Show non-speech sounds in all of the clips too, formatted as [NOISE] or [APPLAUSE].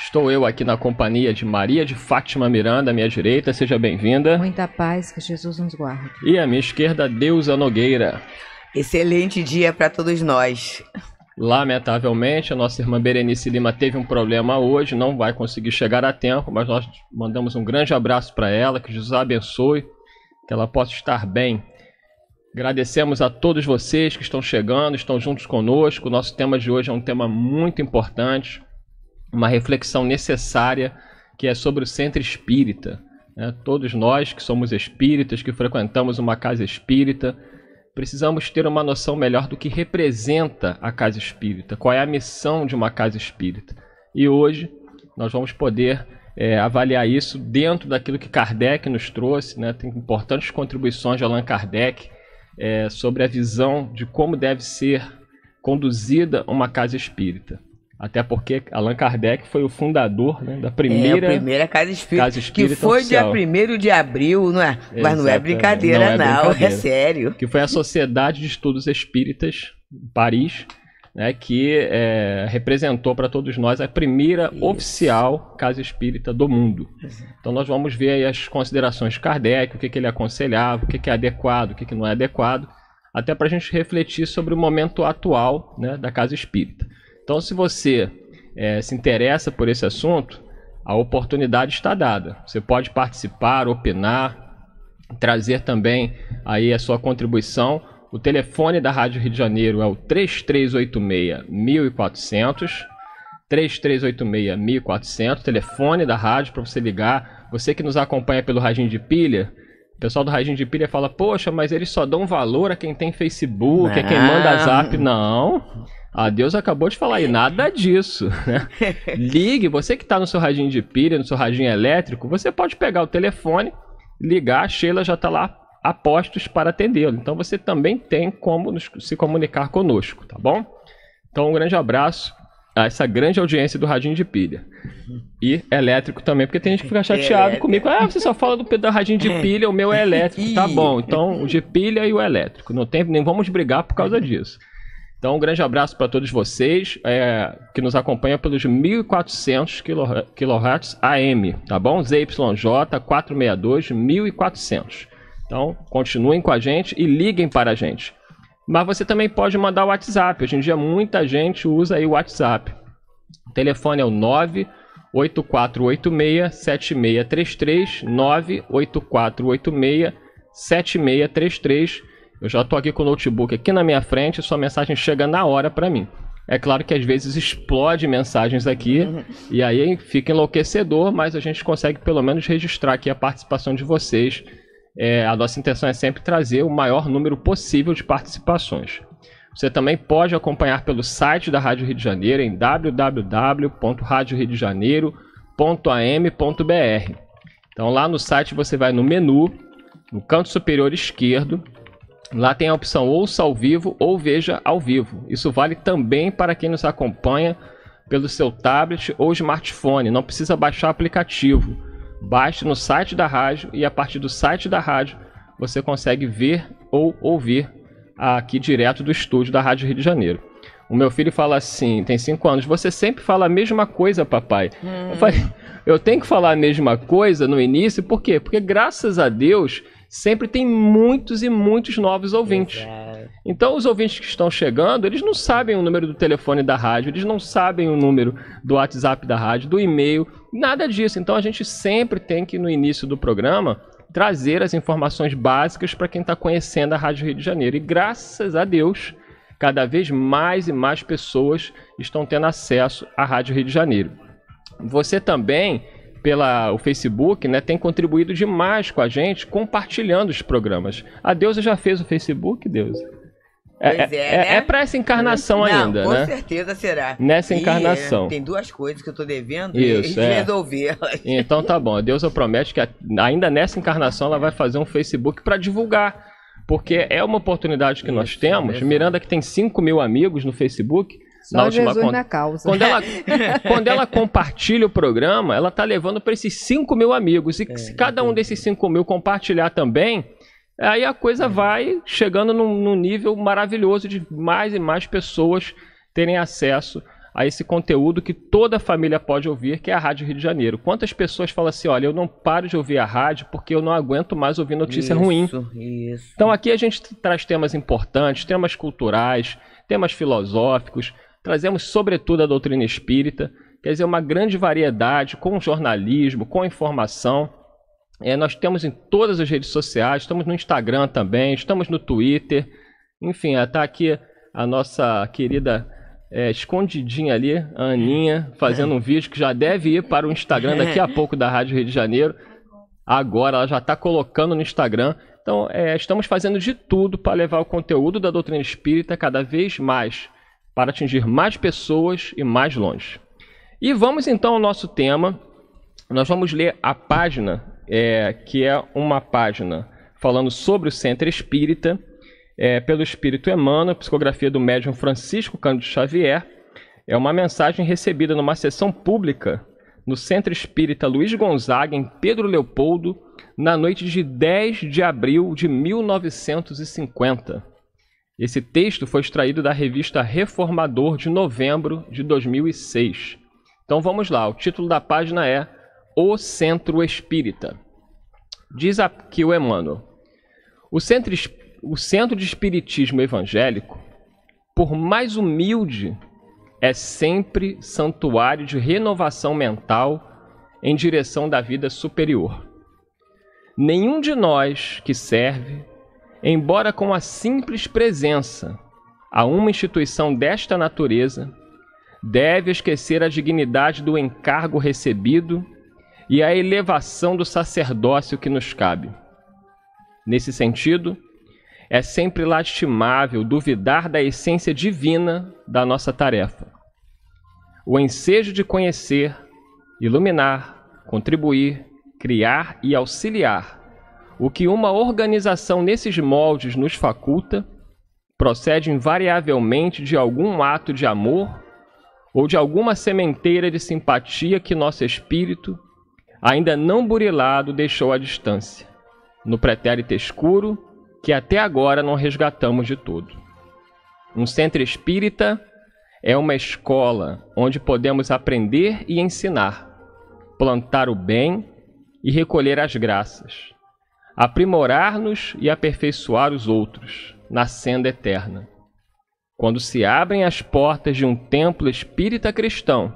Estou eu aqui na companhia de Maria de Fátima Miranda, à minha direita, seja bem-vinda. Muita paz, que Jesus nos guarde. E à minha esquerda, Deusa Nogueira. Excelente dia para todos nós. Lamentavelmente, a nossa irmã Berenice Lima teve um problema hoje, não vai conseguir chegar a tempo, mas nós mandamos um grande abraço para ela, que Jesus a abençoe, que ela possa estar bem. Agradecemos a todos vocês que estão chegando, estão juntos conosco. O nosso tema de hoje é um tema muito importante, uma reflexão necessária que é sobre o centro espírita. Né? Todos nós que somos espíritas, que frequentamos uma casa espírita, precisamos ter uma noção melhor do que representa a casa espírita, qual é a missão de uma casa espírita. E hoje nós vamos poder é, avaliar isso dentro daquilo que Kardec nos trouxe, né? tem importantes contribuições de Allan Kardec é, sobre a visão de como deve ser conduzida uma casa espírita. Até porque Allan Kardec foi o fundador né, da primeira, é, primeira casa, espírita, casa espírita, que foi oficial. dia 1 de abril, não é? Mas não é brincadeira, não, é, não é brincadeira. é, sério. Que foi a Sociedade de Estudos Espíritas, Paris, né, que é, representou para todos nós a primeira Isso. oficial casa espírita do mundo. Então nós vamos ver as considerações de Kardec, o que, que ele aconselhava, o que, que é adequado, o que, que não é adequado, até para a gente refletir sobre o momento atual né, da casa espírita. Então, se você é, se interessa por esse assunto, a oportunidade está dada. Você pode participar, opinar, trazer também aí a sua contribuição. O telefone da Rádio Rio de Janeiro é o 3386 1400. 3386 1400, telefone da rádio para você ligar. Você que nos acompanha pelo Radinho de Pilha, o pessoal do Radinho de Pilha fala: Poxa, mas eles só dão valor a quem tem Facebook, a quem manda ah. zap. Não. Ah, Deus acabou de falar, aí nada disso, né? [LAUGHS] Ligue, você que está no seu radinho de pilha, no seu radinho elétrico, você pode pegar o telefone, ligar, a Sheila já está lá a postos para atendê-lo. Então você também tem como nos, se comunicar conosco, tá bom? Então um grande abraço a essa grande audiência do Radinho de Pilha. E elétrico também, porque tem gente que fica [LAUGHS] é chateado é comigo. Ah, você só fala do da Radinho de Pilha, o meu é elétrico. Tá [LAUGHS] bom, então o de pilha e o elétrico. Não tem, nem vamos brigar por causa disso. Então, um grande abraço para todos vocês é, que nos acompanham pelos 1400 kHz AM, tá bom? ZYJ 462 1400. Então, continuem com a gente e liguem para a gente. Mas você também pode mandar o WhatsApp. Hoje em dia, muita gente usa aí o WhatsApp. O telefone é o 98486-7633, 98486-7633. Eu já tô aqui com o notebook aqui na minha frente, sua mensagem chega na hora para mim. É claro que às vezes explode mensagens aqui uhum. e aí fica enlouquecedor, mas a gente consegue pelo menos registrar aqui a participação de vocês. É, a nossa intenção é sempre trazer o maior número possível de participações. Você também pode acompanhar pelo site da Rádio Rio de Janeiro em www.radioriodejaneiro.am.br. Então lá no site você vai no menu, no canto superior esquerdo, Lá tem a opção ouça ao vivo ou veja ao vivo. Isso vale também para quem nos acompanha pelo seu tablet ou smartphone. Não precisa baixar o aplicativo. Baixe no site da rádio e a partir do site da rádio você consegue ver ou ouvir aqui direto do estúdio da Rádio Rio de Janeiro. O meu filho fala assim, tem 5 anos, você sempre fala a mesma coisa, papai. Hum. Eu falei, eu tenho que falar a mesma coisa no início, por quê? Porque graças a Deus sempre tem muitos e muitos novos ouvintes. Exato. Então, os ouvintes que estão chegando, eles não sabem o número do telefone da rádio, eles não sabem o número do WhatsApp da rádio, do e-mail, nada disso. Então, a gente sempre tem que, no início do programa, trazer as informações básicas para quem está conhecendo a Rádio Rio de Janeiro. E graças a Deus, cada vez mais e mais pessoas estão tendo acesso à Rádio Rio de Janeiro. Você também pela o Facebook, né, tem contribuído demais com a gente, compartilhando os programas. A Deusa já fez o Facebook, Deusa? É, é, é, é, né? é para essa encarnação não, ainda, com né? Com certeza será. Nessa encarnação. E, tem duas coisas que eu tô devendo Isso, e é. resolvê-las. [LAUGHS] Então tá bom. A Deusa promete que ainda nessa encarnação ela vai fazer um Facebook para divulgar. Porque é uma oportunidade que Isso, nós temos. Miranda, que tem 5 mil amigos no Facebook, só na última Jesus na causa. Quando ela, [LAUGHS] quando ela compartilha o programa, ela tá levando para esses 5 mil amigos. E é, se cada um desses 5 mil compartilhar também, aí a coisa é. vai chegando num, num nível maravilhoso de mais e mais pessoas terem acesso a esse conteúdo que toda a família pode ouvir, que é a Rádio Rio de Janeiro. Quantas pessoas falam assim, olha, eu não paro de ouvir a rádio porque eu não aguento mais ouvir notícia isso, ruim. Isso. Então aqui a gente traz temas importantes, temas culturais, temas filosóficos, Trazemos, sobretudo, a doutrina espírita, quer dizer, uma grande variedade com jornalismo, com informação. É, nós temos em todas as redes sociais, estamos no Instagram também, estamos no Twitter. Enfim, está é, aqui a nossa querida é, escondidinha ali, a Aninha, fazendo um vídeo que já deve ir para o Instagram [LAUGHS] daqui a pouco da Rádio Rio de Janeiro. Agora ela já está colocando no Instagram. Então, é, estamos fazendo de tudo para levar o conteúdo da doutrina espírita cada vez mais para atingir mais pessoas e mais longe. E vamos então ao nosso tema. Nós vamos ler a página, é, que é uma página falando sobre o Centro Espírita, é, pelo Espírito Emmanuel, psicografia do médium Francisco Cândido Xavier. É uma mensagem recebida numa sessão pública no Centro Espírita Luiz Gonzaga, em Pedro Leopoldo, na noite de 10 de abril de 1950. Esse texto foi extraído da revista Reformador de novembro de 2006. Então vamos lá, o título da página é O Centro Espírita. Diz aqui o Emmanuel: o centro, o centro de Espiritismo Evangélico, por mais humilde, é sempre santuário de renovação mental em direção da vida superior. Nenhum de nós que serve Embora com a simples presença a uma instituição desta natureza, deve esquecer a dignidade do encargo recebido e a elevação do sacerdócio que nos cabe. Nesse sentido, é sempre lastimável duvidar da essência divina da nossa tarefa. O ensejo de conhecer, iluminar, contribuir, criar e auxiliar o que uma organização nesses moldes nos faculta procede invariavelmente de algum ato de amor ou de alguma sementeira de simpatia que nosso espírito, ainda não burilado, deixou à distância, no pretérito escuro que até agora não resgatamos de todo. Um centro espírita é uma escola onde podemos aprender e ensinar, plantar o bem e recolher as graças aprimorar-nos e aperfeiçoar os outros na senda eterna. Quando se abrem as portas de um templo espírita cristão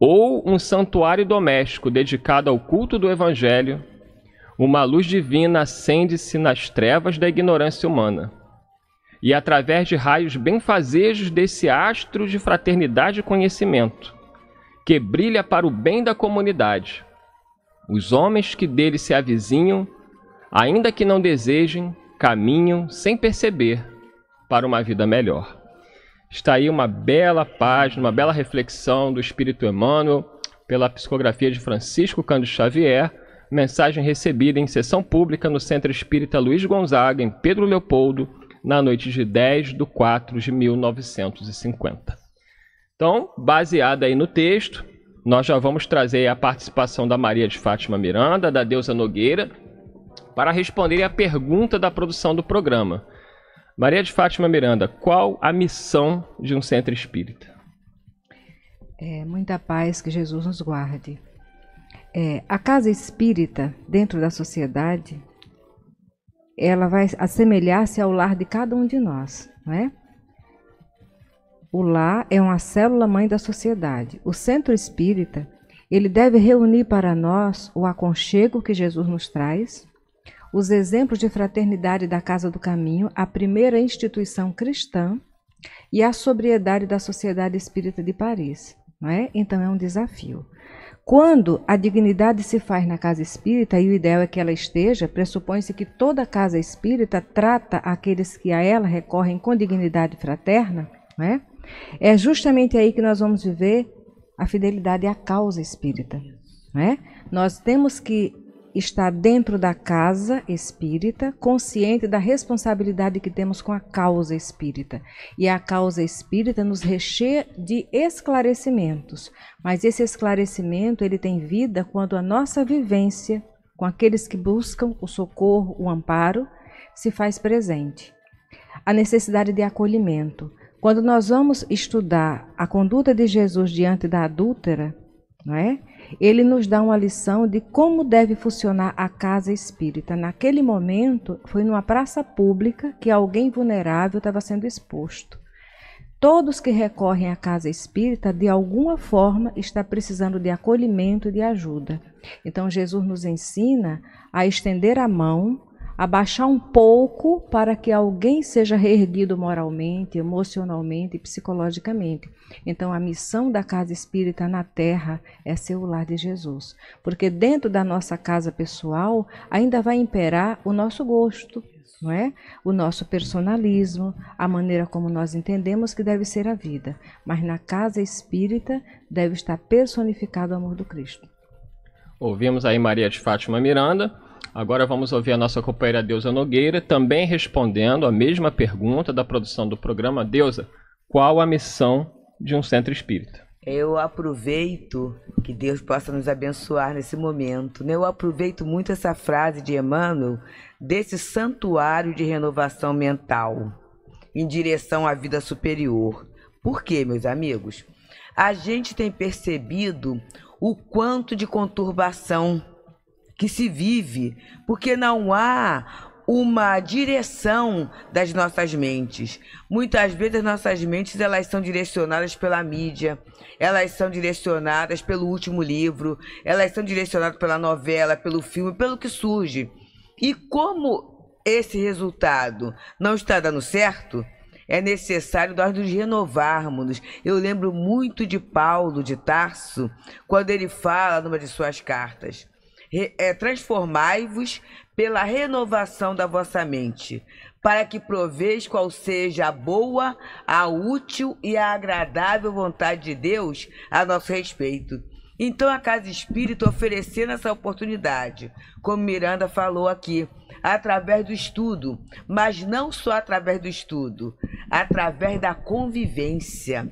ou um santuário doméstico dedicado ao culto do Evangelho, uma luz divina acende-se nas trevas da ignorância humana. E através de raios benfazejos desse astro de fraternidade e conhecimento, que brilha para o bem da comunidade, os homens que dele se avizinham ainda que não desejem, caminham sem perceber para uma vida melhor. Está aí uma bela página, uma bela reflexão do Espírito Emmanuel pela psicografia de Francisco Cândido Xavier, mensagem recebida em sessão pública no Centro Espírita Luiz Gonzaga, em Pedro Leopoldo, na noite de 10 de 4 de 1950. Então, baseada aí no texto, nós já vamos trazer a participação da Maria de Fátima Miranda, da Deusa Nogueira, para responder à pergunta da produção do programa. Maria de Fátima Miranda, qual a missão de um centro espírita? É, muita paz, que Jesus nos guarde. É, a casa espírita, dentro da sociedade, ela vai assemelhar-se ao lar de cada um de nós, não é? O lar é uma célula mãe da sociedade. O centro espírita, ele deve reunir para nós o aconchego que Jesus nos traz, os exemplos de fraternidade da Casa do Caminho, a primeira instituição cristã, e a sobriedade da Sociedade Espírita de Paris. Não é? Então é um desafio. Quando a dignidade se faz na casa espírita, e o ideal é que ela esteja, pressupõe-se que toda casa espírita trata aqueles que a ela recorrem com dignidade fraterna, não é? é justamente aí que nós vamos viver a fidelidade à causa espírita. Não é? Nós temos que está dentro da casa espírita, consciente da responsabilidade que temos com a causa espírita. E a causa espírita nos recheia de esclarecimentos, mas esse esclarecimento ele tem vida quando a nossa vivência com aqueles que buscam o socorro, o amparo, se faz presente. A necessidade de acolhimento. Quando nós vamos estudar a conduta de Jesus diante da adúltera, não é? ele nos dá uma lição de como deve funcionar a casa espírita. Naquele momento, foi numa praça pública que alguém vulnerável estava sendo exposto. Todos que recorrem à casa espírita, de alguma forma, está precisando de acolhimento e de ajuda. Então, Jesus nos ensina a estender a mão abaixar um pouco para que alguém seja reerguido moralmente, emocionalmente e psicologicamente. Então, a missão da casa espírita na Terra é ser o lar de Jesus, porque dentro da nossa casa pessoal ainda vai imperar o nosso gosto, não é? O nosso personalismo, a maneira como nós entendemos que deve ser a vida, mas na casa espírita deve estar personificado o amor do Cristo. Ouvimos aí Maria de Fátima Miranda, Agora vamos ouvir a nossa companheira Deusa Nogueira, também respondendo a mesma pergunta da produção do programa. Deusa, qual a missão de um centro espírita? Eu aproveito que Deus possa nos abençoar nesse momento. Né? Eu aproveito muito essa frase de Emmanuel, desse santuário de renovação mental em direção à vida superior. Por quê, meus amigos? A gente tem percebido o quanto de conturbação que se vive, porque não há uma direção das nossas mentes. Muitas vezes as nossas mentes elas são direcionadas pela mídia, elas são direcionadas pelo último livro, elas são direcionadas pela novela, pelo filme, pelo que surge. E como esse resultado não está dando certo, é necessário nós nos renovarmos. Eu lembro muito de Paulo de Tarso, quando ele fala numa de suas cartas é, transformai-vos pela renovação da vossa mente, para que proveis qual seja a boa, a útil e a agradável vontade de Deus a nosso respeito. Então a Casa Espírita oferecendo essa oportunidade, como Miranda falou aqui, através do estudo, mas não só através do estudo, através da convivência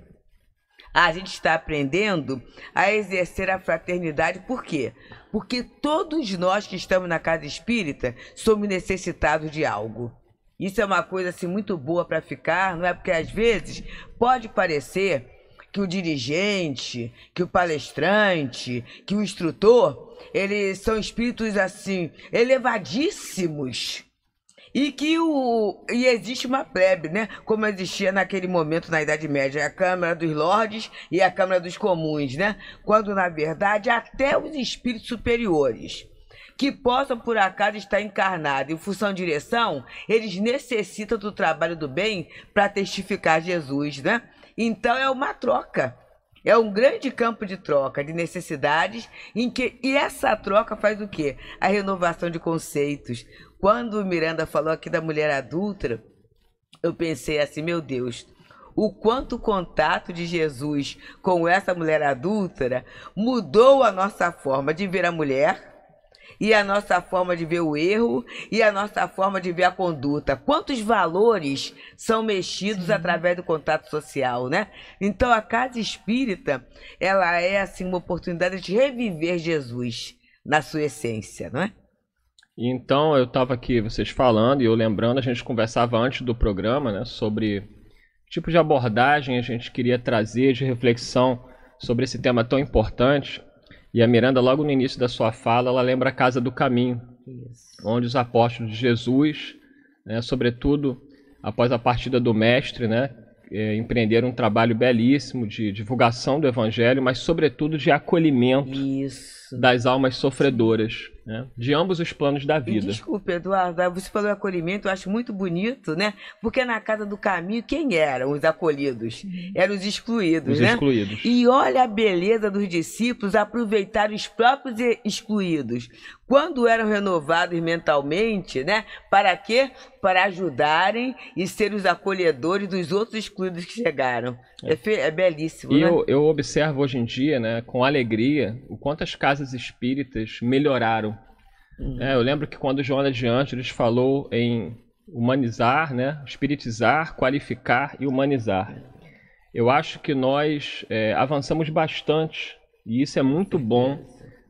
a gente está aprendendo a exercer a fraternidade, por quê? Porque todos nós que estamos na casa espírita somos necessitados de algo. Isso é uma coisa assim muito boa para ficar, não é? Porque às vezes pode parecer que o dirigente, que o palestrante, que o instrutor, eles são espíritos assim elevadíssimos e que o. E existe uma plebe, né? Como existia naquele momento na Idade Média, a Câmara dos Lordes e a Câmara dos Comuns, né? Quando, na verdade, até os espíritos superiores que possam por acaso estar encarnados em função de direção, eles necessitam do trabalho do bem para testificar Jesus, né? Então é uma troca. É um grande campo de troca de necessidades em que e essa troca faz o quê? A renovação de conceitos, quando o Miranda falou aqui da mulher adulta, eu pensei assim, meu Deus, o quanto o contato de Jesus com essa mulher adúltera mudou a nossa forma de ver a mulher e a nossa forma de ver o erro e a nossa forma de ver a conduta. Quantos valores são mexidos Sim. através do contato social, né? Então a casa espírita, ela é assim uma oportunidade de reviver Jesus na sua essência, não é? então eu estava aqui vocês falando e eu lembrando, a gente conversava antes do programa, né, sobre tipo de abordagem a gente queria trazer de reflexão sobre esse tema tão importante. E a Miranda, logo no início da sua fala, ela lembra a Casa do Caminho, Isso. onde os apóstolos de Jesus, né, sobretudo após a partida do Mestre, né, é, empreenderam um trabalho belíssimo de divulgação do Evangelho, mas sobretudo de acolhimento. Isso das almas sofredoras, né? de ambos os planos da vida. E desculpe, Eduardo, é, você falou acolhimento, eu acho muito bonito, né? Porque na casa do caminho, quem eram os acolhidos? Uhum. Eram os excluídos, os né? excluídos. E olha a beleza dos discípulos aproveitar os próprios excluídos. Quando eram renovados mentalmente, né? Para quê? Para ajudarem e ser os acolhedores dos outros excluídos que chegaram. É, é, é belíssimo, e né? eu, eu observo hoje em dia, né, com alegria, o quanto as casas casas espíritas melhoraram. Uhum. É, eu lembro que quando Joana de Ângeles falou em humanizar, né, espiritizar, qualificar e humanizar. Eu acho que nós é, avançamos bastante e isso é muito bom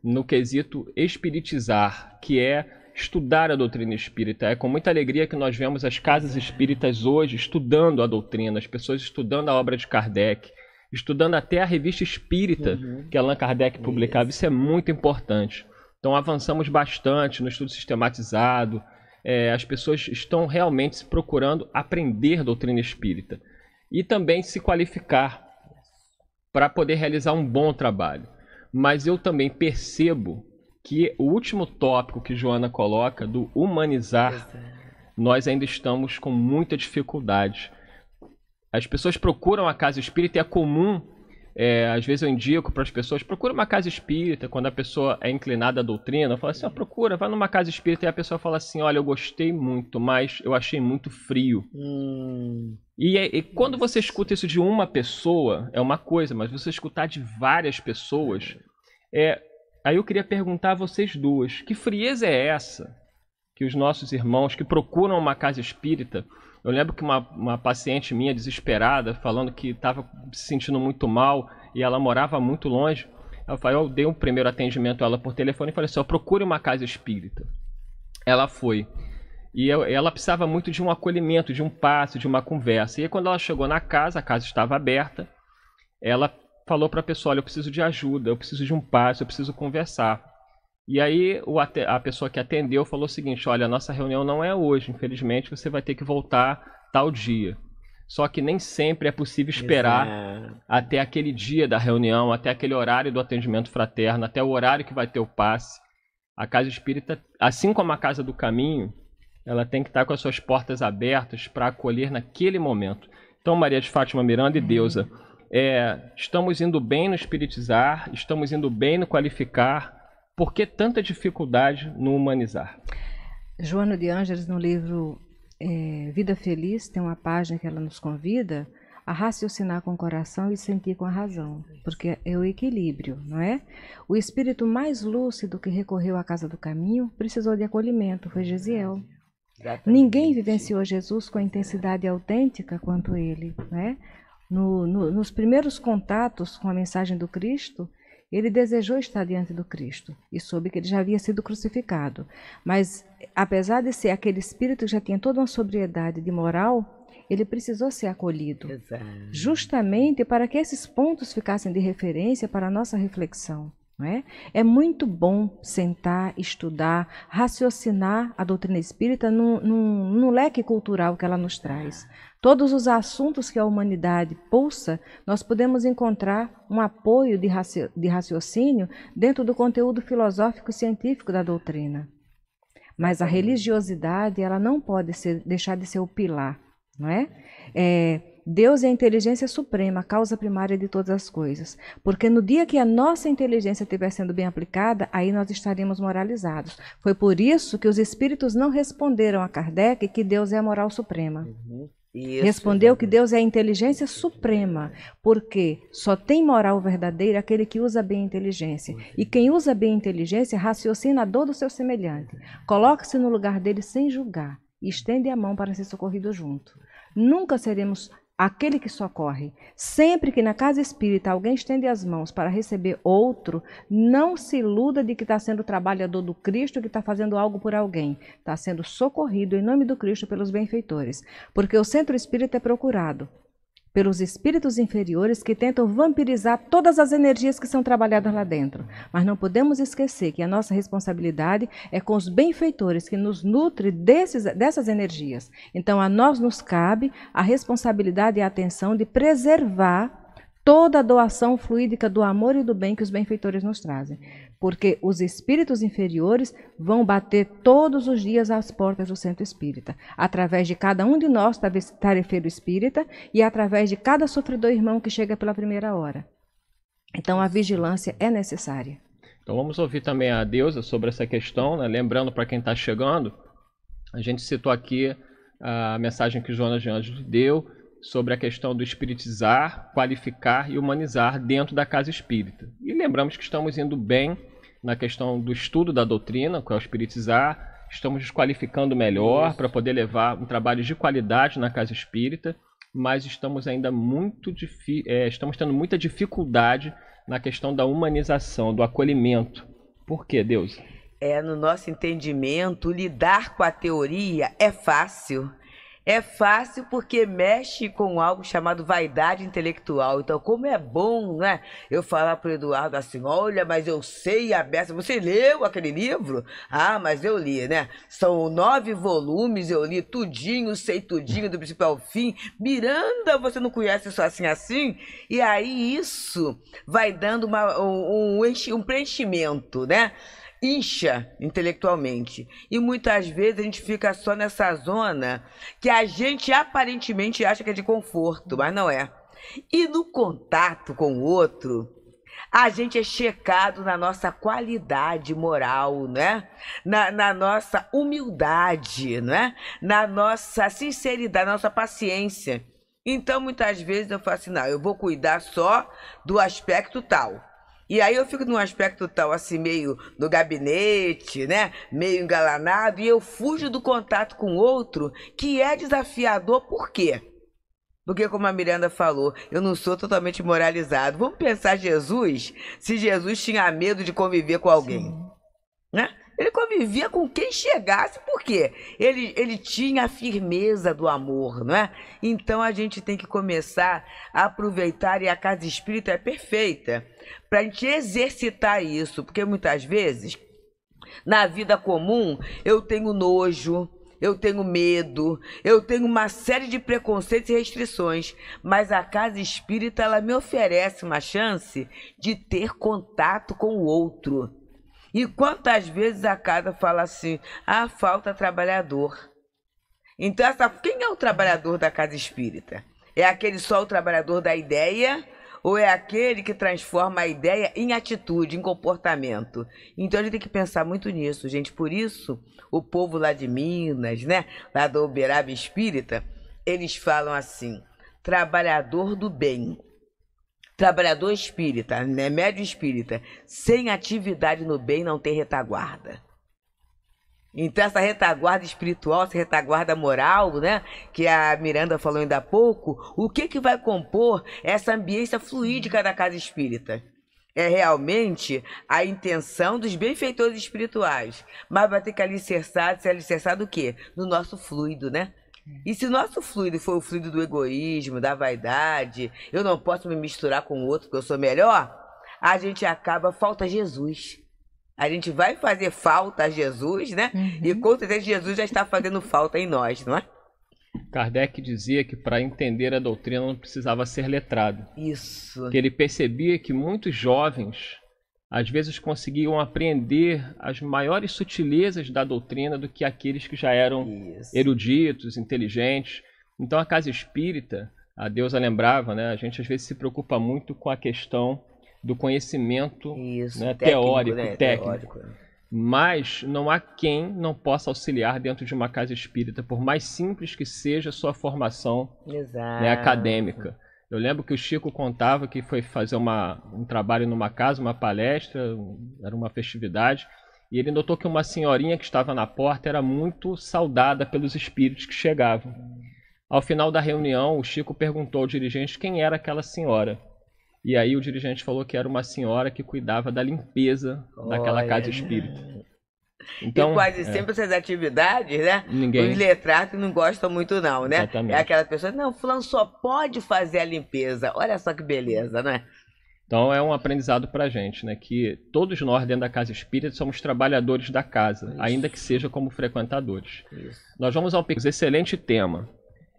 no quesito espiritizar, que é estudar a doutrina espírita. É com muita alegria que nós vemos as casas espíritas hoje estudando a doutrina, as pessoas estudando a obra de Kardec, estudando até a revista espírita uhum. que Allan Kardec publicava. Isso. É Isso é muito importante. Então avançamos bastante no estudo sistematizado. É, as pessoas estão realmente se procurando aprender doutrina espírita e também se qualificar para poder realizar um bom trabalho. Mas eu também percebo que o último tópico que Joana coloca, do humanizar, é. nós ainda estamos com muita dificuldade. As pessoas procuram a casa espírita, é comum, é, às vezes eu indico para as pessoas, procura uma casa espírita, quando a pessoa é inclinada à doutrina, eu falo assim, ó, procura, vai numa casa espírita, e a pessoa fala assim, olha, eu gostei muito, mas eu achei muito frio. Hum. E, é, e, quando você escuta isso de uma pessoa, é uma coisa, mas você escutar de várias pessoas, é, aí eu queria perguntar a vocês duas, que frieza é essa que os nossos irmãos que procuram uma casa espírita eu lembro que uma, uma paciente minha desesperada, falando que estava se sentindo muito mal e ela morava muito longe, eu falei: eu dei um primeiro atendimento a ela por telefone e falei assim, procure uma casa espírita. Ela foi. E eu, ela precisava muito de um acolhimento, de um passo, de uma conversa. E aí, quando ela chegou na casa, a casa estava aberta, ela falou para a pessoa, olha, eu preciso de ajuda, eu preciso de um passo, eu preciso conversar. E aí a pessoa que atendeu falou o seguinte: olha, a nossa reunião não é hoje, infelizmente você vai ter que voltar tal dia. Só que nem sempre é possível esperar Exato. até aquele dia da reunião, até aquele horário do atendimento fraterno, até o horário que vai ter o passe. A casa espírita, assim como a casa do caminho, ela tem que estar com as suas portas abertas para acolher naquele momento. Então, Maria de Fátima Miranda e uhum. Deusa, é, estamos indo bem no espiritizar, estamos indo bem no qualificar por que tanta dificuldade no humanizar? Joana de Ângeles, no livro é, Vida Feliz, tem uma página que ela nos convida a raciocinar com o coração e sentir com a razão, porque é o equilíbrio, não é? O espírito mais lúcido que recorreu à casa do caminho precisou de acolhimento, foi Gesiel. Exatamente. Ninguém vivenciou Jesus com a intensidade autêntica quanto ele, né? No, no, nos primeiros contatos com a mensagem do Cristo, ele desejou estar diante do Cristo e soube que ele já havia sido crucificado. Mas, apesar de ser aquele espírito que já tinha toda uma sobriedade de moral, ele precisou ser acolhido. Exato. Justamente para que esses pontos ficassem de referência para a nossa reflexão. É? é? muito bom sentar, estudar, raciocinar a doutrina espírita num, leque cultural que ela nos traz. Todos os assuntos que a humanidade pulsa, nós podemos encontrar um apoio de, raci de raciocínio dentro do conteúdo filosófico e científico da doutrina. Mas a religiosidade, ela não pode ser, deixar de ser o pilar, não é? é Deus é a inteligência suprema, a causa primária de todas as coisas. Porque no dia que a nossa inteligência estiver sendo bem aplicada, aí nós estaremos moralizados. Foi por isso que os espíritos não responderam a Kardec que Deus é a moral suprema. Uhum. Isso. Respondeu que Deus é a inteligência suprema, porque só tem moral verdadeira aquele que usa bem a inteligência. É. E quem usa bem a inteligência raciocina a dor do seu semelhante, coloca-se no lugar dele sem julgar e estende a mão para ser socorrido junto. Nunca seremos aquele que socorre. Sempre que na casa espírita alguém estende as mãos para receber outro, não se iluda de que está sendo trabalhador do Cristo que está fazendo algo por alguém. Está sendo socorrido em nome do Cristo pelos benfeitores. Porque o centro espírita é procurado pelos espíritos inferiores que tentam vampirizar todas as energias que são trabalhadas lá dentro. Mas não podemos esquecer que a nossa responsabilidade é com os benfeitores que nos nutre desses, dessas energias. Então, a nós nos cabe a responsabilidade e a atenção de preservar toda a doação fluídica do amor e do bem que os benfeitores nos trazem, porque os espíritos inferiores vão bater todos os dias às portas do centro espírita, através de cada um de nós, tarefeiro espírita, e através de cada sofredor irmão que chega pela primeira hora. Então a vigilância é necessária. Então vamos ouvir também a deusa sobre essa questão, né? lembrando para quem está chegando, a gente citou aqui a mensagem que Jonas de Anjos deu, sobre a questão do espiritizar, qualificar e humanizar dentro da casa espírita. E lembramos que estamos indo bem na questão do estudo da doutrina, que é o espiritizar, estamos qualificando melhor para poder levar um trabalho de qualidade na casa espírita, mas estamos ainda muito é, estamos tendo muita dificuldade na questão da humanização, do acolhimento. Por quê, Deus? É, no nosso entendimento, lidar com a teoria é fácil é fácil porque mexe com algo chamado vaidade intelectual. Então, como é bom, né? Eu falar para o Eduardo assim: olha, mas eu sei a beça. Você leu aquele livro? Ah, mas eu li, né? São nove volumes, eu li tudinho, sei tudinho, do princípio ao fim. Miranda, você não conhece só assim assim? E aí isso vai dando uma, um, um preenchimento, né? incha intelectualmente. E muitas vezes a gente fica só nessa zona que a gente aparentemente acha que é de conforto, mas não é. E no contato com o outro, a gente é checado na nossa qualidade moral, né? Na, na, nossa humildade, né? Na nossa sinceridade, na nossa paciência. Então, muitas vezes eu falo assim, não, eu vou cuidar só do aspecto tal. E aí eu fico num aspecto tal, assim, meio no gabinete, né? Meio engalanado, e eu fujo do contato com outro que é desafiador, por quê? Porque, como a Miranda falou, eu não sou totalmente moralizado. Vamos pensar Jesus, se Jesus tinha medo de conviver com alguém. Sim. Né? Ele convivia com quem chegasse, porque ele, ele tinha a firmeza do amor, não é? Então a gente tem que começar a aproveitar, e a casa espírita é perfeita para a gente exercitar isso, porque muitas vezes na vida comum eu tenho nojo, eu tenho medo, eu tenho uma série de preconceitos e restrições, mas a casa espírita ela me oferece uma chance de ter contato com o outro e quantas vezes a casa fala assim: ah, falta trabalhador. Então, essa, quem é o trabalhador da casa espírita? É aquele só o trabalhador da ideia? Ou é aquele que transforma a ideia em atitude, em comportamento? Então a gente tem que pensar muito nisso, gente. Por isso, o povo lá de Minas, né? Lá do Uberaba Espírita, eles falam assim: trabalhador do bem. Trabalhador espírita, né? médio espírita, sem atividade no bem não tem retaguarda. Então, essa retaguarda espiritual, essa retaguarda moral, né? Que a Miranda falou ainda há pouco, o que, que vai compor essa ambiência fluídica da casa espírita? É realmente a intenção dos benfeitores espirituais. Mas vai ter que alicerçar, se alicerçar do quê? No nosso fluido, né? E se o nosso fluido foi o fluido do egoísmo, da vaidade, eu não posso me misturar com o outro porque eu sou melhor, a gente acaba falta Jesus. A gente vai fazer falta a Jesus, né? Uhum. E com certeza Jesus já está fazendo falta em nós, não é? Kardec dizia que para entender a doutrina não precisava ser letrado. Isso. Que ele percebia que muitos jovens às vezes conseguiam aprender as maiores sutilezas da doutrina do que aqueles que já eram Isso. eruditos, inteligentes. Então a casa espírita, a deusa lembrava, né? A gente às vezes se preocupa muito com a questão do conhecimento Isso, né, técnico, teórico, né? técnico. Teórico. Né. Mas não há quem não possa auxiliar dentro de uma casa espírita, por mais simples que seja a sua formação né, acadêmica. Eu lembro que o Chico contava que foi fazer uma, um trabalho numa casa, uma palestra, era uma festividade, e ele notou que uma senhorinha que estava na porta era muito saudada pelos espíritos que chegavam. Ao final da reunião, o Chico perguntou ao dirigente quem era aquela senhora. E aí o dirigente falou que era uma senhora que cuidava da limpeza Olha. daquela casa espírita. Então, e quase é. sempre essas atividades, né? Ninguém... Os letrados não gostam muito, não, né? Exatamente. É aquela pessoa, não, fulano só pode fazer a limpeza. Olha só que beleza, né? Então é um aprendizado para gente, né? Que todos nós dentro da casa espírita somos trabalhadores da casa, Isso. ainda que seja como frequentadores. Isso. Nós vamos ao PIX, excelente tema.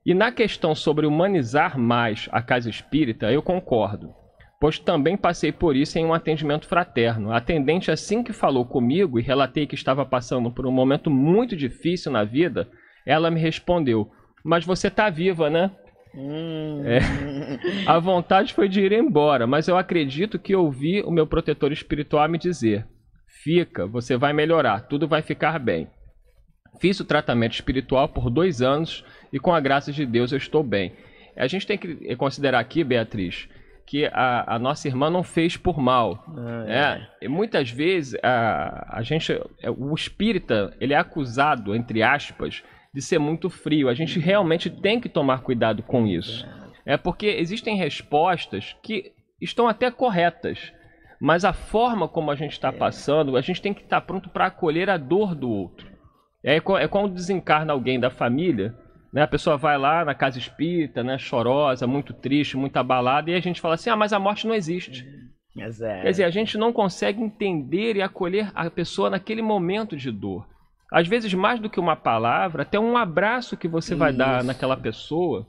E na questão sobre humanizar mais a casa espírita, eu concordo pois também passei por isso em um atendimento fraterno. A atendente, assim que falou comigo e relatei que estava passando por um momento muito difícil na vida, ela me respondeu: Mas você está viva, né? Hum. É. [LAUGHS] A vontade foi de ir embora, mas eu acredito que ouvi o meu protetor espiritual me dizer: Fica, você vai melhorar, tudo vai ficar bem. Fiz o tratamento espiritual por dois anos e, com a graça de Deus, eu estou bem. A gente tem que considerar aqui, Beatriz, que a, a, nossa irmã não fez por mal. Ah, É. E muitas vezes a, a gente, é, o espírita, ele é acusado, entre aspas, de ser muito frio. A gente realmente tem que tomar cuidado com isso. É, é porque existem respostas que estão até corretas, mas a forma como a gente está é. passando, a gente tem que estar tá pronto para acolher a dor do outro. É, é quando desencarna alguém da família né? A pessoa vai lá na casa espírita, né? chorosa, muito triste, muito abalada, e a gente fala assim: ah, mas a morte não existe. Exato. É, é. Quer dizer, a gente não consegue entender e acolher a pessoa naquele momento de dor. Às vezes, mais do que uma palavra, até um abraço que você Isso. vai dar naquela pessoa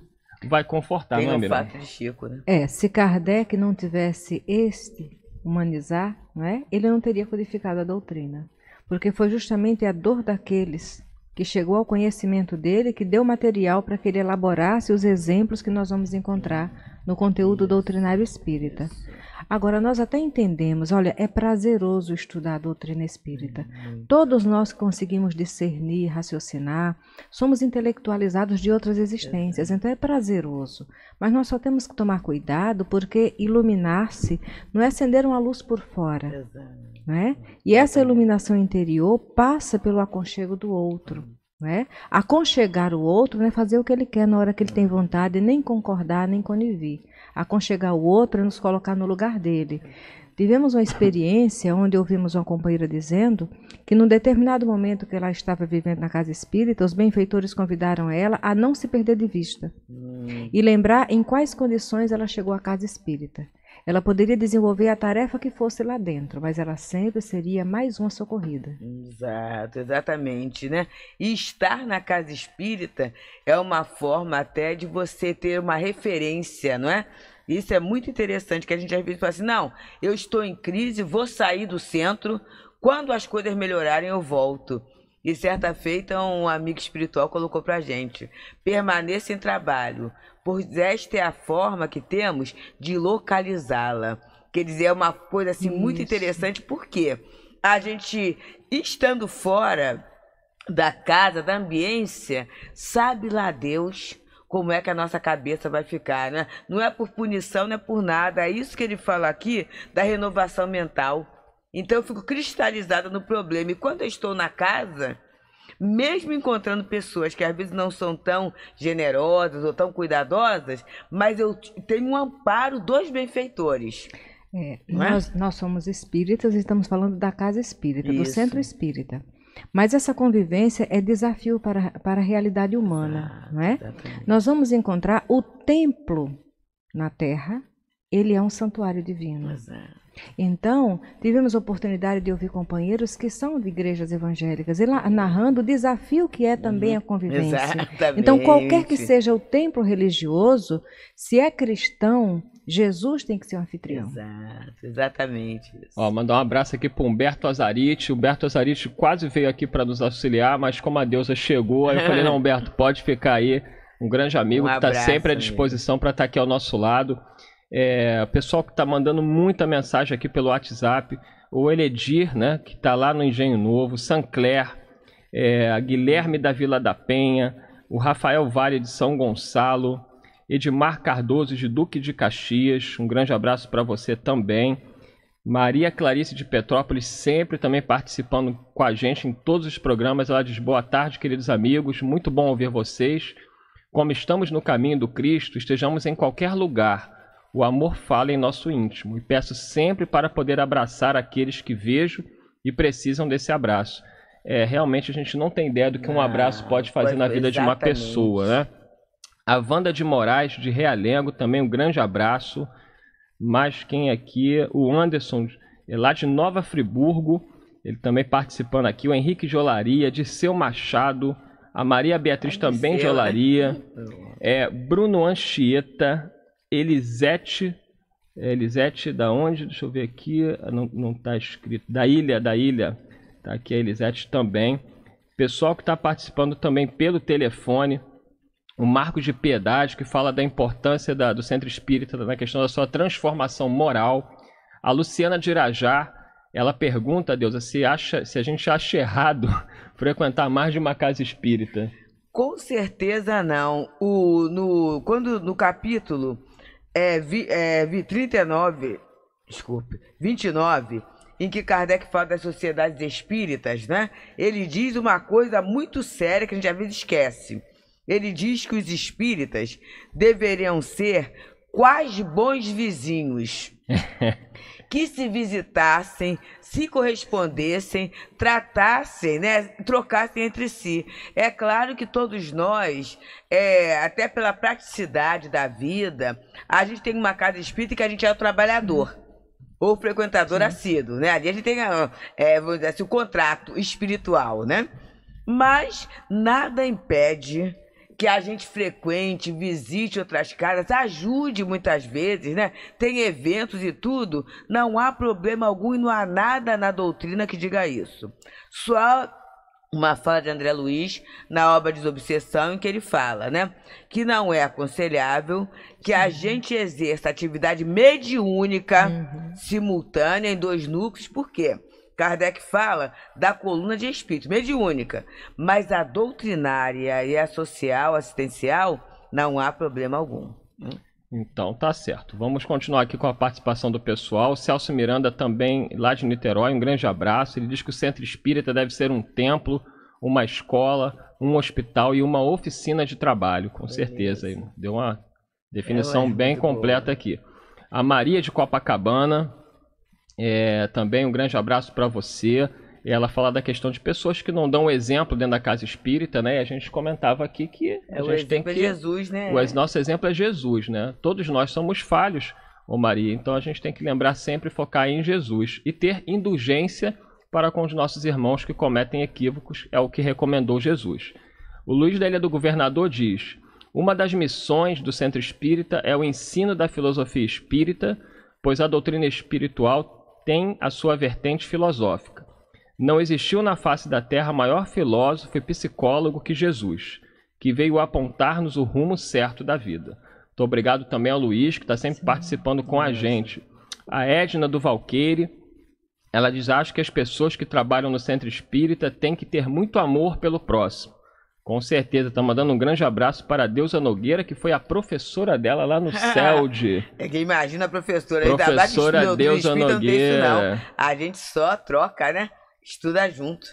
vai confortar, Tem não é, Miranda? Fato de Chico, né? É, se Kardec não tivesse este humanizar, né ele não teria codificado a doutrina. Porque foi justamente a dor daqueles que chegou ao conhecimento dele que deu material para que ele elaborasse os exemplos que nós vamos encontrar no conteúdo doutrinário espírita. Agora, nós até entendemos, olha, é prazeroso estudar a doutrina espírita. Uhum. Todos nós conseguimos discernir, raciocinar, somos intelectualizados de outras existências, então é prazeroso. Mas nós só temos que tomar cuidado porque iluminar-se não é acender uma luz por fora. Né? E tá essa iluminação interior passa pelo aconchego do outro. Né? Aconchegar o outro não é fazer o que ele quer na hora que ele tem vontade, nem concordar, nem conivir. Aconchegar o outro é nos colocar no lugar dele. Tivemos uma experiência onde ouvimos uma companheira dizendo que, num determinado momento que ela estava vivendo na casa espírita, os benfeitores convidaram ela a não se perder de vista hum. e lembrar em quais condições ela chegou à casa espírita. Ela poderia desenvolver a tarefa que fosse lá dentro, mas ela sempre seria mais uma socorrida. Exato, exatamente, né? E estar na casa espírita é uma forma até de você ter uma referência, não é? Isso é muito interessante, que a gente às vezes fala assim, não, eu estou em crise, vou sair do centro, quando as coisas melhorarem eu volto. E certa feita um amigo espiritual colocou pra gente, permaneça em trabalho, pois esta é a forma que temos de localizá-la. Quer dizer, é uma coisa assim Isso. muito interessante, porque a gente, estando fora da casa, da ambiência, sabe lá Deus como é que a nossa cabeça vai ficar, né? Não é por punição, não é por nada. É isso que ele fala aqui da renovação mental. Então eu fico cristalizada no problema. E quando eu estou na casa, mesmo encontrando pessoas que às vezes não são tão generosas ou tão cuidadosas, mas eu tenho um amparo dos benfeitores. É, é? nós, nós somos espíritas e estamos falando da casa espírita, Isso. do centro espírita. Mas essa convivência é desafio para, para a realidade humana, ah, não é? Exatamente. Nós vamos encontrar o templo na terra, ele é um santuário divino. Exato. Então, tivemos a oportunidade de ouvir companheiros que são de igrejas evangélicas, narrando o desafio que é uhum. também a convivência. Exatamente. Então, qualquer que seja o templo religioso, se é cristão, Jesus tem que ser o um anfitrião. Exato, exatamente. Ó, mandar um abraço aqui para Humberto Azarite. Humberto Azarite quase veio aqui para nos auxiliar, mas como a deusa chegou, eu falei: não, Humberto, pode ficar aí. Um grande amigo [LAUGHS] um tá abraço, que está sempre à disposição para estar tá aqui ao nosso lado. É, o pessoal que está mandando muita mensagem aqui pelo WhatsApp, o Eledir, né, que está lá no Engenho Novo, Sancler, é, Guilherme da Vila da Penha, o Rafael Vale de São Gonçalo, Edmar Cardoso de Duque de Caxias, um grande abraço para você também. Maria Clarice de Petrópolis, sempre também participando com a gente em todos os programas. Ela diz: Boa tarde, queridos amigos, muito bom ouvir vocês. Como estamos no caminho do Cristo, estejamos em qualquer lugar o amor fala em nosso íntimo e peço sempre para poder abraçar aqueles que vejo e precisam desse abraço. É, realmente a gente não tem ideia do que um abraço pode fazer na vida de uma pessoa, né? A Wanda de Moraes, de Realengo, também um grande abraço. Mas quem aqui? O Anderson, é lá de Nova Friburgo, ele também participando aqui. O Henrique de Olaria, de Seu Machado. A Maria Beatriz também seu, de né? Olaria. Né? É, Bruno Anchieta, Elisete. É Elisete, da onde? Deixa eu ver aqui. Não está escrito. Da ilha, da ilha. Tá aqui a Elisete também. Pessoal que está participando também pelo telefone. O Marcos de Piedade, que fala da importância da, do centro espírita na questão da sua transformação moral. A Luciana de Irajá, ela pergunta a Deusa se, acha, se a gente acha errado [LAUGHS] frequentar mais de uma casa espírita. Com certeza não. O, no, quando no capítulo é, vi, é, vi, 39, desculpe, 29, em que Kardec fala das sociedades espíritas, né? Ele diz uma coisa muito séria que a gente às vezes esquece. Ele diz que os espíritas deveriam ser quais bons vizinhos. [LAUGHS] que se visitassem, se correspondessem, tratassem, né, trocassem entre si. É claro que todos nós, é, até pela praticidade da vida, a gente tem uma casa espírita que a gente é o trabalhador ou frequentador Sim. assíduo, né? Ali a gente tem, é, vamos dizer assim, o contrato espiritual, né? Mas nada impede que a gente frequente, visite outras casas, ajude muitas vezes, né? Tem eventos e tudo, não há problema algum e não há nada na doutrina que diga isso. Só uma fala de André Luiz na obra Desobsessão, em que ele fala, né? Que não é aconselhável que a uhum. gente exerça atividade mediúnica uhum. simultânea em dois núcleos, por quê? Kardec fala da coluna de espírito mediúnica, mas a doutrinária e a social assistencial não há problema algum. Então, tá certo. Vamos continuar aqui com a participação do pessoal. Celso Miranda também, lá de Niterói, um grande abraço. Ele diz que o centro espírita deve ser um templo, uma escola, um hospital e uma oficina de trabalho, com certeza. Deu uma é, definição é bem completa boa. Né? aqui. A Maria de Copacabana é, também um grande abraço para você. Ela fala da questão de pessoas que não dão exemplo dentro da casa espírita, né? E a gente comentava aqui que a é, gente tem é que. É Jesus, né? O nosso exemplo é Jesus, né? Todos nós somos falhos, ô Maria. Então a gente tem que lembrar sempre focar em Jesus e ter indulgência para com os nossos irmãos que cometem equívocos, é o que recomendou Jesus. O Luiz da Ilha do Governador diz: Uma das missões do Centro Espírita é o ensino da filosofia espírita, pois a doutrina espiritual tem a sua vertente filosófica. Não existiu na face da terra maior filósofo e psicólogo que Jesus, que veio apontar-nos o rumo certo da vida. Muito obrigado também ao Luiz, que está sempre Sim. participando com a gente. A Edna do Valqueire, ela diz: Acho que as pessoas que trabalham no centro espírita têm que ter muito amor pelo próximo. Com certeza, tá mandando um grande abraço para a Deusa Nogueira, que foi a professora dela lá no [LAUGHS] CELD. é que imagina a professora. Professora Ainda Deusa do Nogueira. Isso, a gente só troca, né? Estuda junto.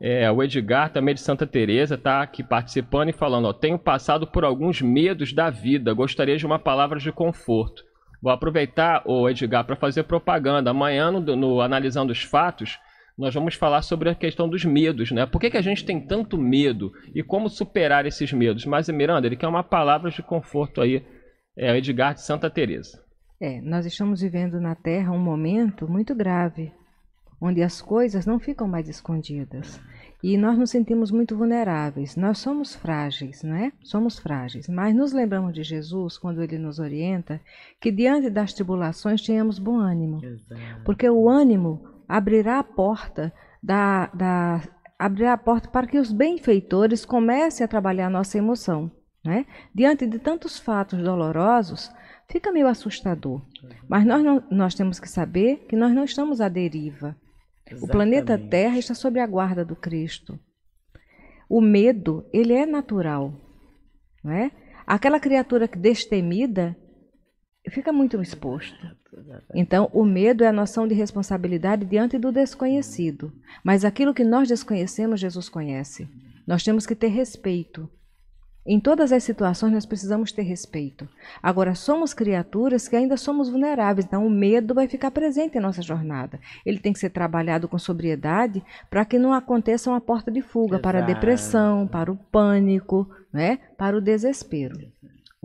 É, o Edgar, também de Santa Teresa, tá aqui participando e falando, ó, tenho passado por alguns medos da vida, gostaria de uma palavra de conforto. Vou aproveitar, o Edgar, para fazer propaganda. Amanhã, no, no Analisando os Fatos, nós vamos falar sobre a questão dos medos, né? Por que, que a gente tem tanto medo e como superar esses medos? Mas, Miranda, ele quer uma palavra de conforto aí, é, Edgar de Santa Teresa. É, nós estamos vivendo na Terra um momento muito grave, onde as coisas não ficam mais escondidas. E nós nos sentimos muito vulneráveis, nós somos frágeis, não é? Somos frágeis, mas nos lembramos de Jesus quando ele nos orienta que diante das tribulações tenhamos bom ânimo. Porque o ânimo abrirá a porta da, da abrirá a porta para que os benfeitores comecem a trabalhar a nossa emoção. Né? Diante de tantos fatos dolorosos, fica meio assustador. Mas nós, não, nós temos que saber que nós não estamos à deriva. Exatamente. O planeta Terra está sob a guarda do Cristo. O medo, ele é natural. né? Aquela criatura destemida fica muito exposta. Então, o medo é a noção de responsabilidade diante do desconhecido. Mas aquilo que nós desconhecemos, Jesus conhece. Nós temos que ter respeito. Em todas as situações, nós precisamos ter respeito. Agora, somos criaturas que ainda somos vulneráveis, então o medo vai ficar presente em nossa jornada. Ele tem que ser trabalhado com sobriedade para que não aconteça uma porta de fuga Exato. para a depressão, para o pânico, né? para o desespero.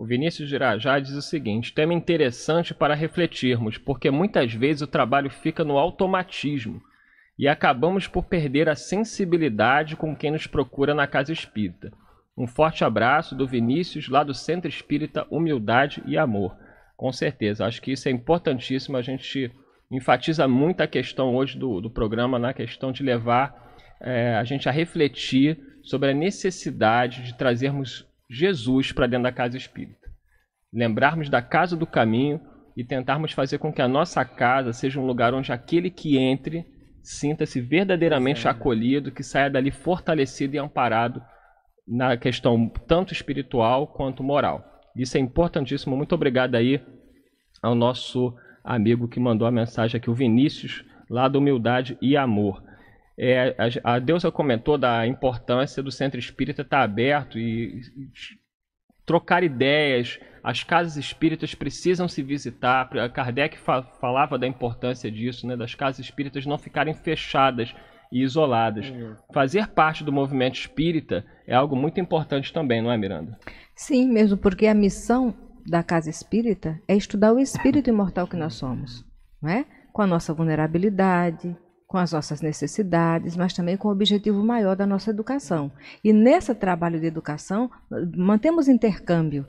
O Vinícius Girajá diz o seguinte: tema interessante para refletirmos, porque muitas vezes o trabalho fica no automatismo e acabamos por perder a sensibilidade com quem nos procura na casa espírita. Um forte abraço do Vinícius, lá do Centro Espírita Humildade e Amor. Com certeza, acho que isso é importantíssimo. A gente enfatiza muito a questão hoje do, do programa, na questão de levar é, a gente a refletir sobre a necessidade de trazermos Jesus para dentro da casa espírita. Lembrarmos da casa do caminho e tentarmos fazer com que a nossa casa seja um lugar onde aquele que entre sinta-se verdadeiramente Sim. acolhido, que saia dali fortalecido e amparado na questão tanto espiritual quanto moral. Isso é importantíssimo. Muito obrigado aí ao nosso amigo que mandou a mensagem aqui, o Vinícius, lá da Humildade e Amor. É, a, a Deusa comentou da importância do centro espírita estar aberto e, e trocar ideias. As casas espíritas precisam se visitar. Kardec fa falava da importância disso, né, das casas espíritas não ficarem fechadas e isoladas. Uhum. Fazer parte do movimento espírita é algo muito importante também, não é, Miranda? Sim, mesmo porque a missão da casa espírita é estudar o espírito imortal que nós somos, não é? Com a nossa vulnerabilidade, com as nossas necessidades, mas também com o objetivo maior da nossa educação. E nesse trabalho de educação, mantemos intercâmbio.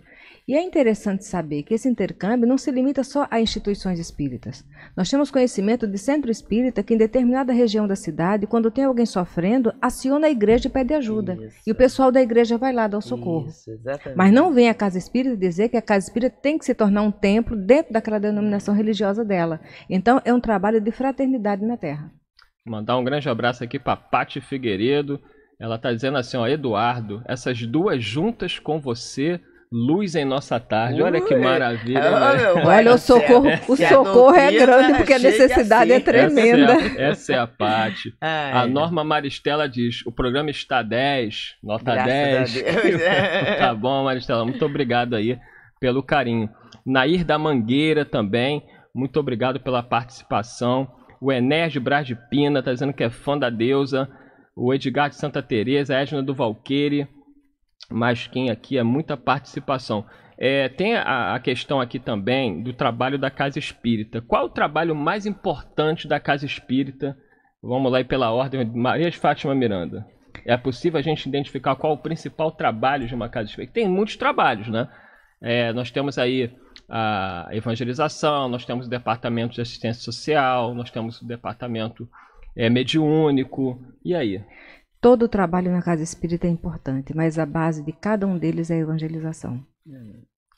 E é interessante saber que esse intercâmbio não se limita só a instituições espíritas. Nós temos conhecimento de centro espírita que, em determinada região da cidade, quando tem alguém sofrendo, aciona a igreja e pede ajuda. Isso. E o pessoal da igreja vai lá dar socorro. Isso, Mas não vem a casa espírita dizer que a casa espírita tem que se tornar um templo dentro daquela denominação religiosa dela. Então, é um trabalho de fraternidade na terra. Mandar um grande abraço aqui para Paty Figueiredo. Ela tá dizendo assim, ó, Eduardo, essas duas juntas com você, luz em nossa tarde. Olha que maravilha. né? Olha o socorro, é, o socorro é grande porque a necessidade é assim. é tremenda. Essa é a, Paty. é a parte. a Norma Maristela diz: "O programa está 10, nota Graças 10". É. [LAUGHS] tá bom, Maristela, muito obrigado aí pelo carinho. Nair da Mangueira também, muito obrigado pela participação o Enérgio Brás de Pina tá dizendo que é fã da deusa, o Edgar de Santa Teresa, a Edna do Valqueire, mas quem aqui é muita participação. É, tem a, a, questão aqui também do trabalho da Casa Espírita. Qual o trabalho mais importante da Casa Espírita? Vamos lá e pela ordem Maria de Fátima Miranda. É possível a gente identificar qual o principal trabalho de uma Casa Espírita? Tem muitos trabalhos, né? É, nós temos aí a evangelização, nós temos o departamento de assistência social, nós temos o departamento é, mediúnico, e aí? Todo o trabalho na casa espírita é importante, mas a base de cada um deles é a evangelização.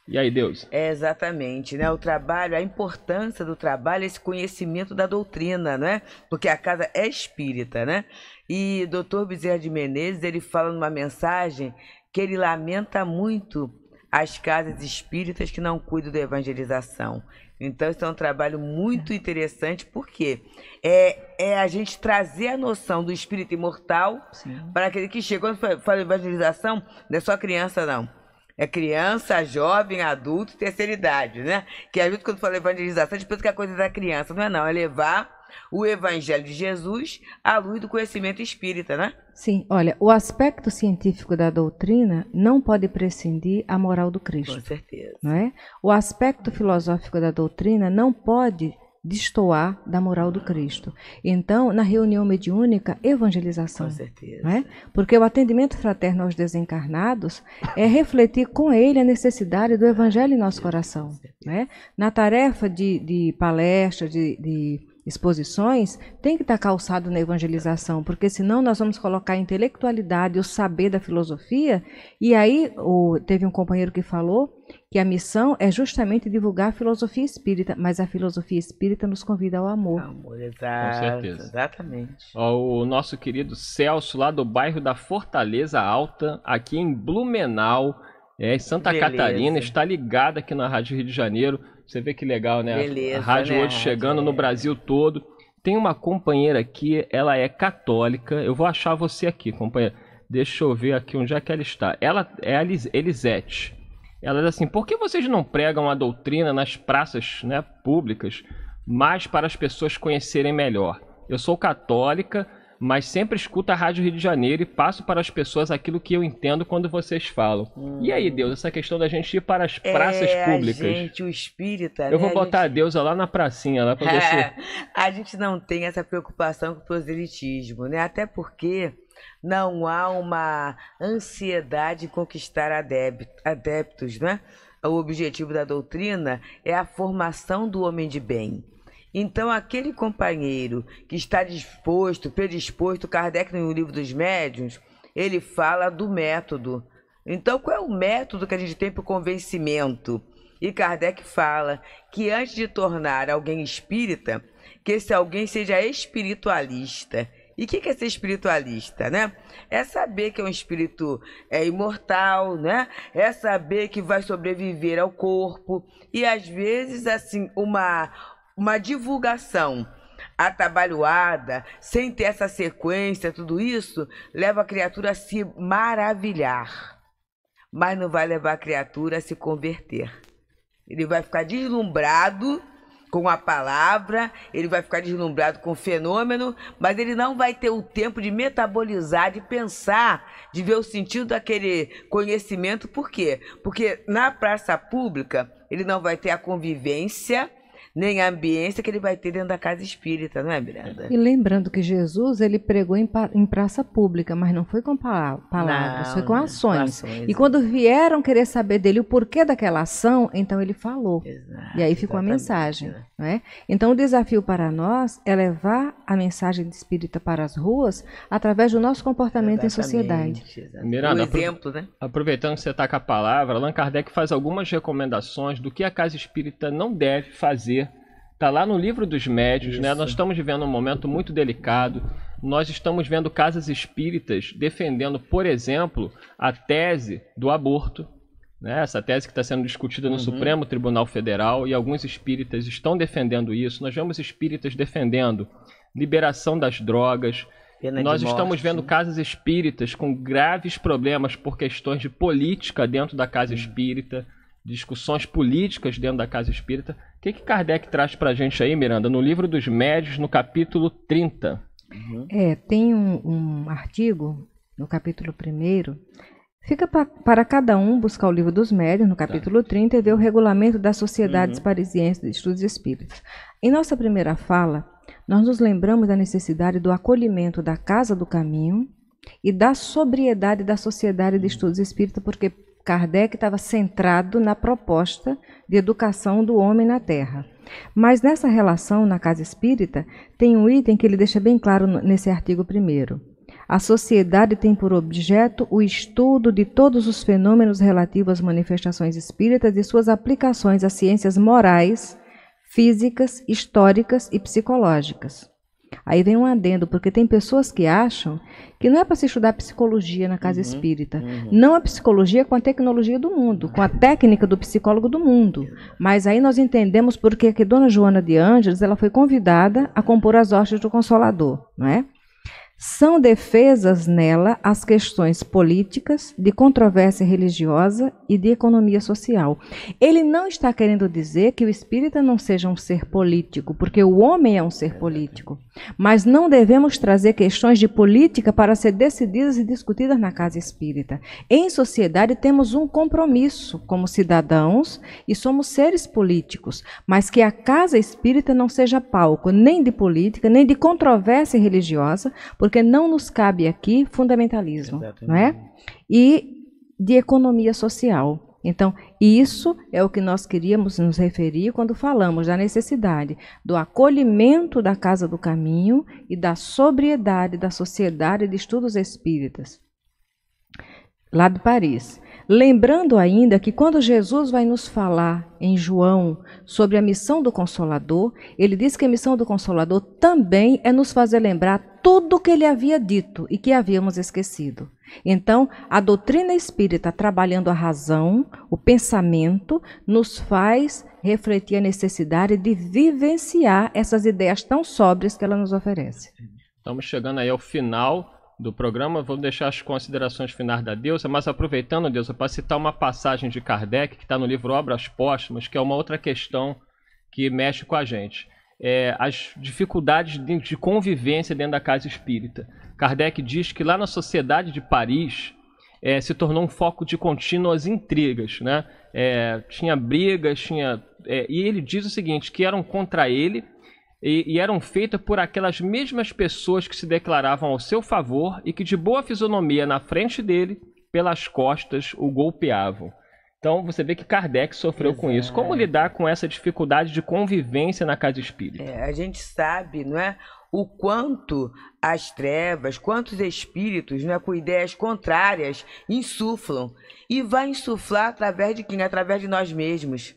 E aí, Deus? É exatamente, né? O trabalho, a importância do trabalho, é esse conhecimento da doutrina, né? Porque a casa é espírita, né? E Dr. Bezerra de Menezes, ele fala numa mensagem que ele lamenta muito as casas espíritas que não cuidam da evangelização. Então, isso é um trabalho muito interessante, porque é, é a gente trazer a noção do espírito imortal para aquele que chega. Quando fala evangelização, não é só criança, não. É criança, jovem, adulto, terceira idade, né? Que a gente, quando fala evangelização, a gente pensa que é coisa da criança. Não é não, é levar o Evangelho de Jesus à luz do conhecimento espírita, né? Sim, olha, o aspecto científico da doutrina não pode prescindir a moral do Cristo. Com certeza. Não é? O aspecto filosófico da doutrina não pode destoar da moral do Cristo. Então, na reunião mediúnica, evangelização. Com certeza. Né? Porque o atendimento fraterno aos desencarnados é refletir com ele a necessidade do evangelho em nosso coração. Né? Na tarefa de, de palestra, de, de exposições, tem que estar calçado na evangelização, porque senão nós vamos colocar a intelectualidade, o saber da filosofia, e aí o, teve um companheiro que falou que a missão é justamente divulgar a filosofia espírita, mas a filosofia espírita nos convida ao amor. Amor, exato. Com certeza. Exatamente. O nosso querido Celso, lá do bairro da Fortaleza Alta, aqui em Blumenau, é, Santa Beleza. Catarina, está ligado aqui na Rádio Rio de Janeiro. Você vê que legal, né? Beleza, a rádio né? hoje chegando no Brasil todo. Tem uma companheira aqui, ela é católica. Eu vou achar você aqui, companheira. Deixa eu ver aqui onde é que ela está. Ela é a Elisete. Ela diz assim: por que vocês não pregam a doutrina nas praças né, públicas, mas para as pessoas conhecerem melhor? Eu sou católica, mas sempre escuto a Rádio Rio de Janeiro e passo para as pessoas aquilo que eu entendo quando vocês falam. Hum. E aí, hum. Deus, essa questão da gente ir para as é, praças é, públicas. A gente, o espírita. É, eu né? vou a botar gente... a deusa lá na pracinha, lá para é, você. [LAUGHS] A gente não tem essa preocupação com o proselitismo, né? Até porque não há uma ansiedade em conquistar adeptos, né? O objetivo da doutrina é a formação do homem de bem então, aquele companheiro que está disposto, predisposto, Kardec no livro dos médiuns, ele fala do método. Então, qual é o método que a gente tem para o convencimento? E Kardec fala que antes de tornar alguém espírita, que esse alguém seja espiritualista. E o que, que é ser espiritualista, né? É saber que é um espírito é, imortal, né? É saber que vai sobreviver ao corpo. E às vezes, assim, uma uma divulgação atabalhoada, sem ter essa sequência, tudo isso, leva a criatura a se maravilhar, mas não vai levar a criatura a se converter. Ele vai ficar deslumbrado com a palavra, ele vai ficar deslumbrado com o fenômeno, mas ele não vai ter o tempo de metabolizar, de pensar, de ver o sentido daquele conhecimento. Por quê? Porque na praça pública ele não vai ter a convivência nem a ambiência que ele vai ter dentro da casa espírita, não é, Miranda? E lembrando que Jesus, ele pregou em, em praça pública, mas não foi com palavras, não, foi com ações. com ações. E quando vieram querer saber dele o porquê daquela ação, então ele falou. Exato, e aí ficou a mensagem. Né? Não é? Então o desafio para nós é levar a mensagem espírita para as ruas através do nosso comportamento exatamente, em sociedade. Exatamente. Miranda, exemplo, né? aproveitando que você está com a palavra, Allan Kardec faz algumas recomendações do que a casa espírita não deve fazer Está lá no livro dos médios, né? Nós estamos vivendo um momento muito delicado. Nós estamos vendo casas espíritas defendendo, por exemplo, a tese do aborto. Né? Essa tese que está sendo discutida no uhum. Supremo Tribunal Federal e alguns espíritas estão defendendo isso. Nós vemos espíritas defendendo liberação das drogas. Pena Nós estamos vendo né? casas espíritas com graves problemas por questões de política dentro da casa uhum. espírita discussões políticas dentro da casa espírita. O que, que Kardec traz para a gente aí, Miranda, no livro dos Médios, no capítulo 30? Uhum. É, tem um, um artigo no capítulo 1 Fica pra, para cada um buscar o livro dos médios, no tá. capítulo tá. 30, e ver o regulamento das sociedades uhum. parisienses de estudos espíritas. Em nossa primeira fala, nós nos lembramos da necessidade do acolhimento da casa do caminho e da sobriedade da sociedade de uhum. estudos espírita porque Kardec estava centrado na proposta de educação do homem na Terra. Mas nessa relação, na casa espírita, tem um item que ele deixa bem claro nesse artigo primeiro. A sociedade tem por objeto o estudo de todos os fenômenos relativos às manifestações espíritas e suas aplicações às ciências morais, físicas, históricas e psicológicas. Aí vem um adendo, porque tem pessoas que acham que não é para se estudar psicologia na casa uhum, espírita. Uhum. Não a psicologia é com a tecnologia do mundo, com a técnica do psicólogo do mundo. Mas aí nós entendemos porque que Dona Joana de Ângeles ela foi convidada a compor as hostes do Consolador, não é? São defesas nela as questões políticas, de controvérsia religiosa e de economia social. Ele não está querendo dizer que o espírita não seja um ser político, porque o homem é um ser é político. Mas não devemos trazer questões de política para ser decididas e discutidas na casa espírita. Em sociedade, temos um compromisso como cidadãos e somos seres políticos, mas que a casa espírita não seja palco nem de política, nem de controvérsia religiosa, porque não nos cabe aqui fundamentalismo, Exatamente. não é? E de economia social. Então, isso é o que nós queríamos nos referir quando falamos da necessidade do acolhimento da casa do caminho e da sobriedade da Sociedade de Estudos Espíritas, lá de Paris, Lembrando ainda que quando Jesus vai nos falar em João sobre a missão do Consolador, ele diz que a missão do Consolador também é nos fazer lembrar tudo o que ele havia dito e que havíamos esquecido. Então, a doutrina espírita, trabalhando a razão, o pensamento, nos faz refletir a necessidade de vivenciar essas ideias tão sóbrias que ela nos oferece. Estamos chegando aí ao final do programa, vou deixar as considerações finais da deusa, mas aproveitando, deusa, para citar uma passagem de Kardec, que está no livro Obras Póstumas, que é uma outra questão que mexe com a gente. É, as dificuldades de, de convivência dentro da casa espírita. Kardec diz que lá na sociedade de Paris é, se tornou um foco de contínuas intrigas, né? É, tinha brigas, tinha é, e ele diz o seguinte que eram contra ele e, e eram feitas por aquelas mesmas pessoas que se declaravam ao seu favor e que, de boa fisionomia na frente dele, pelas costas, o golpeavam. Então você vê que Kardec sofreu com isso. Como lidar com essa dificuldade de convivência na casa espírita? É, a gente sabe, não é? O quanto as trevas, quantos espíritos não é, com ideias contrárias insuflam. E vai insuflar através de quem? Através de nós mesmos.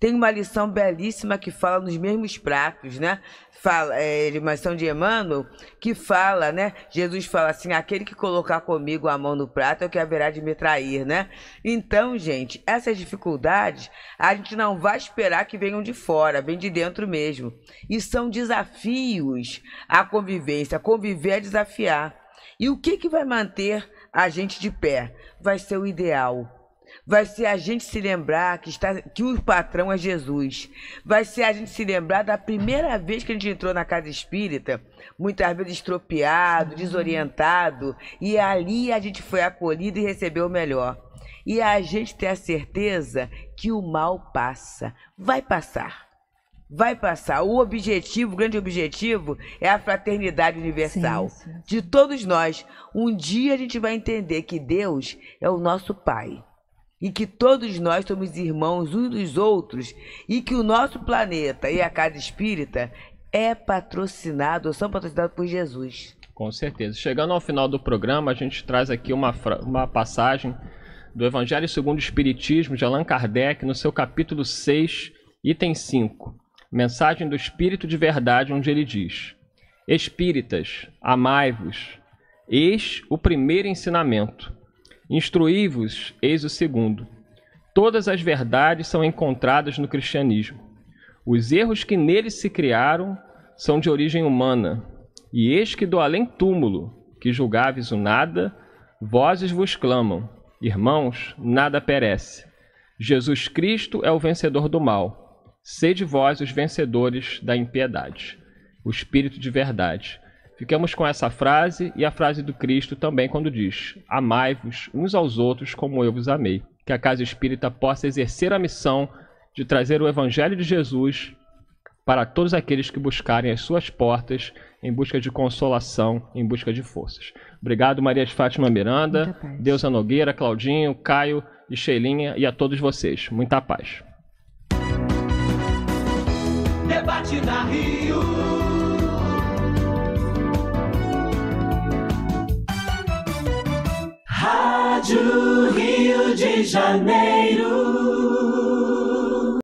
Tem uma lição belíssima que fala nos mesmos pratos, né? Fala, é, uma lição de Emmanuel, que fala, né? Jesus fala assim: aquele que colocar comigo a mão no prato é o que haverá de me trair, né? Então, gente, essas dificuldades a gente não vai esperar que venham de fora, vem de dentro mesmo. E são desafios à convivência. Conviver é desafiar. E o que, que vai manter a gente de pé? Vai ser o ideal Vai ser a gente se lembrar que, está, que o patrão é Jesus. Vai ser a gente se lembrar da primeira vez que a gente entrou na casa espírita, muitas vezes estropiado, desorientado, e ali a gente foi acolhido e recebeu o melhor. E a gente ter a certeza que o mal passa. Vai passar vai passar. O objetivo, o grande objetivo, é a fraternidade universal sim, sim, de todos nós. Um dia a gente vai entender que Deus é o nosso Pai e que todos nós somos irmãos uns dos outros e que o nosso planeta e a casa espírita é patrocinado, ou são patrocinados por Jesus. Com certeza. Chegando ao final do programa, a gente traz aqui uma, uma passagem do Evangelho segundo o Espiritismo de Allan Kardec, no seu capítulo 6, item 5, Mensagem do Espírito de Verdade, onde ele diz: Espíritas, amai-vos. Eis o primeiro ensinamento. Instruí-vos, eis o segundo. Todas as verdades são encontradas no cristianismo. Os erros que nele se criaram são de origem humana. E eis que do além túmulo, que julgáveis o nada, vozes vos clamam: Irmãos, nada perece. Jesus Cristo é o vencedor do mal. Sede vós os vencedores da impiedade. O Espírito de verdade Fiquemos com essa frase e a frase do Cristo também quando diz: Amai-vos uns aos outros como eu vos amei. Que a casa espírita possa exercer a missão de trazer o Evangelho de Jesus para todos aqueles que buscarem as suas portas em busca de consolação, em busca de forças. Obrigado, Maria de Fátima Miranda, Deusa Nogueira, Claudinho, Caio e Sheilinha e a todos vocês. Muita paz. Debate na Rio. Rádio Rio de Janeiro.